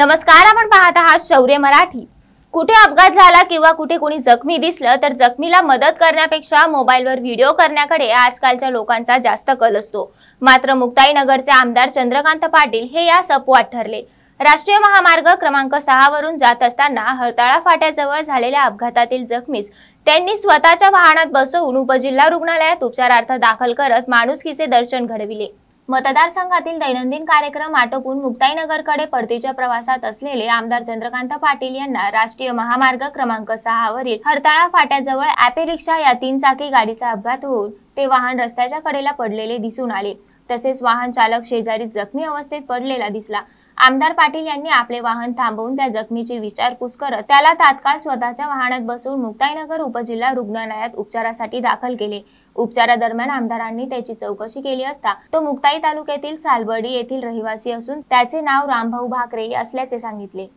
नमस्कार आपण पाहत आहात शौर्य मराठी कुठे अपघात झाला किंवा कुठे कोणी जखमी दिसलं तर जखमीला मदत करण्यापेक्षा मोबाईलवर व्हिडिओ करण्याकडे आजकालच्या लोकांचा जास्त कल असतो मात्र मुक्ताईनगरचे आमदार चंद्रकांत पाटील हे या सपवाट ठरले राष्ट्रीय महामार्ग क्रमांक सहा वरून जात असताना हरताळा फाट्याजवळ झालेल्या अपघातातील जखमीस त्यांनी स्वतःच्या वाहनात बसवून उपजिल्हा रुग्णालयात उपचारार्थ दाखल करत माणुसकीचे दर्शन घडविले मतदारसंघातील दैनंदिन कार्यक्रम आटोपून मुक्ताईनगरकडे परतीच्या प्रवासात असलेले आमदार चंद्रकांत पाटील यांना राष्ट्रीय महामार्ग क्रमांक सहावरील हरताळा फाट्याजवळ ऍपे रिक्षा या तीन चाकी गाडीचा अपघात होऊन ते वाहन रस्त्याच्या कडेला पडलेले दिसून आले तसेच वाहन चालक शेजारी जखमी अवस्थेत पडलेला दिसला आमदार पाटील यांनी आपले वाहन थांबवून त्या जखमीची विचारपूस करत त्याला तात्काळ स्वतःच्या वाहनात बसवून मुक्ताईनगर उपजिल्हा रुग्णालयात उपचारासाठी दाखल केले उपचारादरम्यान आमदारांनी त्याची चौकशी केली असता तो मुक्ताई तालुक्यातील सालबर्डी येथील रहिवासी असून त्याचे नाव रामभाऊ भाकरे असल्याचे सांगितले